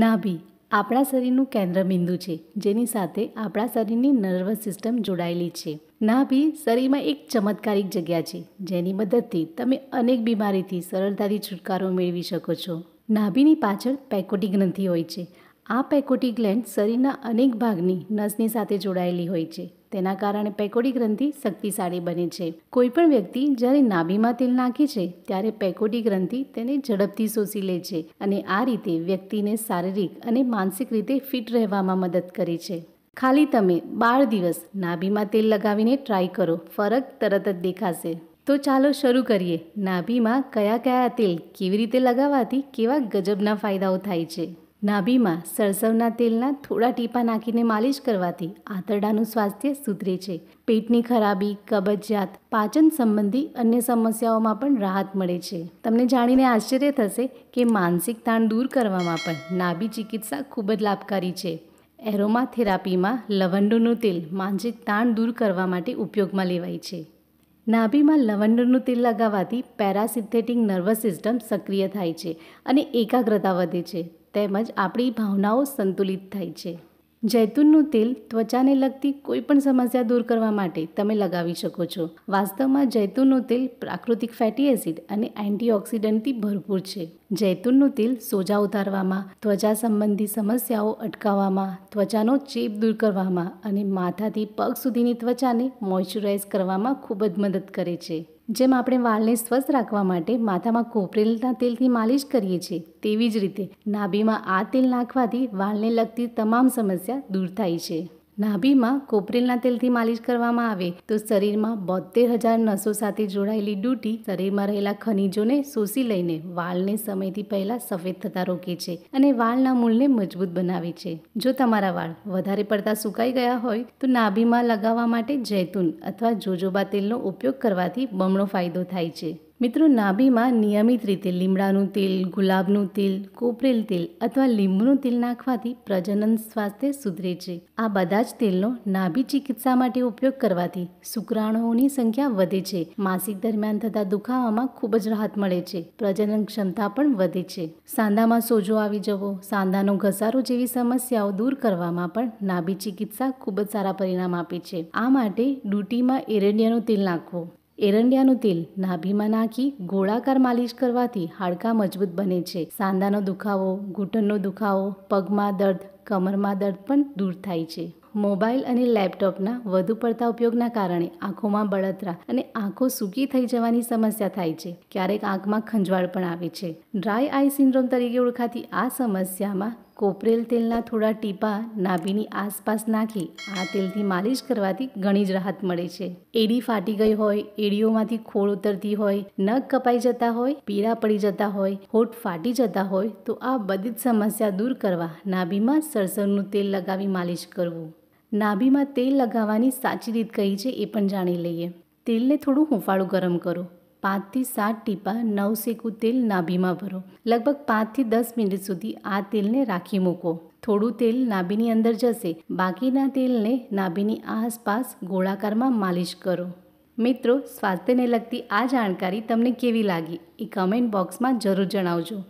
નાભી આપણા શરીરનું કેન્દ્રબિંદુ છે જેની સાથે આપણા શરીરની નર્વસ સિસ્ટમ જોડાયેલી છે નાભી શરીરમાં એક ચમત્કારિક જગ્યા છે જેની મદદથી તમે અનેક બીમારીથી સરળતાથી છુટકારો મેળવી શકો છો નાભીની પાછળ પેકોટી ગ્રંથિ હોય છે આ પેકોટી ગ્લેન્ડ શરીરના અનેક ભાગની નસની સાથે જોડાયેલી હોય છે તેના કારણે પેકોડી ગ્રંથિ શક્તિશાળી બને છે કોઈપણ વ્યક્તિ જ્યારે નાભીમાં તેલ નાખે છે ત્યારે પેકોડી ગ્રંથિ તેને ઝડપથી શોષી લે છે અને આ રીતે વ્યક્તિને શારીરિક અને માનસિક રીતે ફિટ રહેવામાં મદદ કરે છે ખાલી તમે બાર દિવસ નાભીમાં તેલ લગાવીને ટ્રાય કરો ફરક તરત જ દેખાશે તો ચાલો શરૂ કરીએ નાભીમાં કયા કયા તેલ કેવી રીતે લગાવવાથી કેવા ગજબના ફાયદાઓ થાય છે નાભીમાં સરસવના તેલના થોડા ટીપા નાખીને માલિશ કરવાથી આંતરડાનું સ્વાસ્થ્ય સુધરે છે પેટની ખરાબી કબજિયાત પાચન સંબંધી અન્ય સમસ્યાઓમાં પણ રાહત મળે છે તમને જાણીને આશ્ચર્ય થશે કે માનસિક તાણ દૂર કરવામાં પણ નાભી ચિકિત્સા ખૂબ જ લાભકારી છે એરોમાથેરાપીમાં થેરાપીમાં લવંડોનું તેલ માનસિક તાણ દૂર કરવા માટે ઉપયોગમાં લેવાય છે નાભીમાં લવંડરનું તેલ લગાવવાથી પેરાસિન્થેટિક નર્વસ સિસ્ટમ સક્રિય થાય છે અને એકાગ્રતા વધે છે તેમજ આપણી ભાવનાઓ સંતુલિત થાય છે જૈતુનનું તેલ ત્વચાને લગતી કોઈપણ સમસ્યા દૂર કરવા માટે તમે લગાવી શકો છો વાસ્તવમાં જૈતુનનું તેલ પ્રાકૃતિક ફેટી એસિડ અને એન્ટીઓક્સિડન્ટથી ભરપૂર છે જૈતુનનું તેલ સોજા ઉતારવામાં ત્વચા સંબંધી સમસ્યાઓ અટકાવવામાં ત્વચાનો ચેપ દૂર કરવામાં અને માથાથી પગ સુધીની ત્વચાને મોઇશ્ચરાઇઝ કરવામાં ખૂબ જ મદદ કરે છે જેમ આપણે વાળને સ્વસ્થ રાખવા માટે માથામાં કોપરેલના તેલથી માલિશ કરીએ છીએ તેવી જ રીતે નાભીમાં આ તેલ નાખવાથી વાળને લગતી તમામ સમસ્યા દૂર થાય છે નાભીમાં કોપરેલના તેલથી માલિશ કરવામાં આવે તો શરીરમાં બોતેર હજાર નસો સાથે જોડાયેલી ડ્યુટી શરીરમાં રહેલા ખનીજોને શોષી લઈને વાળને સમયથી પહેલાં સફેદ થતા રોકે છે અને વાળના મૂળને મજબૂત બનાવે છે જો તમારા વાળ વધારે પડતા સુકાઈ ગયા હોય તો નાભીમાં લગાવવા માટે જૈતુન અથવા જોજોબા તેલનો ઉપયોગ કરવાથી બમણો ફાયદો થાય છે મિત્રો નાભીમાં નિયમિત રીતે લીમડાનું તેલ ગુલાબનું તેલ કોપરેલ તેલ અથવા લીંબુનું તેલ નાખવાથી પ્રજનન સ્વાસ્થ્ય સુધરે છે આ બધા જ તેલનો નાભી ચિકિત્સા માટે ઉપયોગ કરવાથી શુક્રાણુઓની સંખ્યા વધે છે માસિક દરમિયાન થતા દુખાવામાં ખૂબ જ રાહત મળે છે પ્રજનન ક્ષમતા પણ વધે છે સાંધામાં સોજો આવી જવો સાંધાનો ઘસારો જેવી સમસ્યાઓ દૂર કરવામાં પણ નાભી ચિકિત્સા ખૂબ જ સારા પરિણામ આપે છે આ માટે ડૂટીમાં એરેડિયાનું તેલ નાખવું એરંડિયાનું તેલ નાભીમાં નાખી ગોળાકાર માલિશ કરવાથી હાડકાં મજબૂત બને છે સાંધાનો દુખાવો ઘૂંટણનો દુખાવો પગમાં દર્દ કમરમાં દર્દ પણ દૂર થાય છે મોબાઈલ અને લેપટોપના વધુ પડતા ઉપયોગના કારણે આંખોમાં બળતરા અને આંખો સૂકી થઈ જવાની સમસ્યા થાય છે ક્યારેક આંખમાં ખંજવાળ પણ આવે છે ડ્રાય આઈ સિન્ડ્રોમ તરીકે ઓળખાતી આ સમસ્યામાં કોપરેલ તેલના થોડા ટીપા નાભીની આસપાસ નાખી આ તેલથી માલિશ કરવાથી ઘણી જ રાહત મળે છે એડી ફાટી ગઈ હોય એડીઓમાંથી ખોળ ઉતરતી હોય નખ કપાઈ જતા હોય પીળા પડી જતા હોય હોઠ ફાટી જતા હોય તો આ બધી જ સમસ્યા દૂર કરવા નાભીમાં સરસવનું તેલ લગાવી માલિશ કરવું નાભીમાં તેલ લગાવવાની સાચી રીત કઈ છે એ પણ જાણી લઈએ તેલને થોડું હુંફાળું ગરમ કરો પાંચથી સાત ટીપા નવશેકું તેલ નાભીમાં ભરો લગભગ પાંચથી દસ મિનિટ સુધી આ તેલને રાખી મૂકો થોડું તેલ નાભીની અંદર જશે બાકીના તેલને નાભીની આસપાસ ગોળાકારમાં માલિશ કરો મિત્રો સ્વાસ્થ્યને લગતી આ જાણકારી તમને કેવી લાગી એ કમેન્ટ બોક્સમાં જરૂર જણાવજો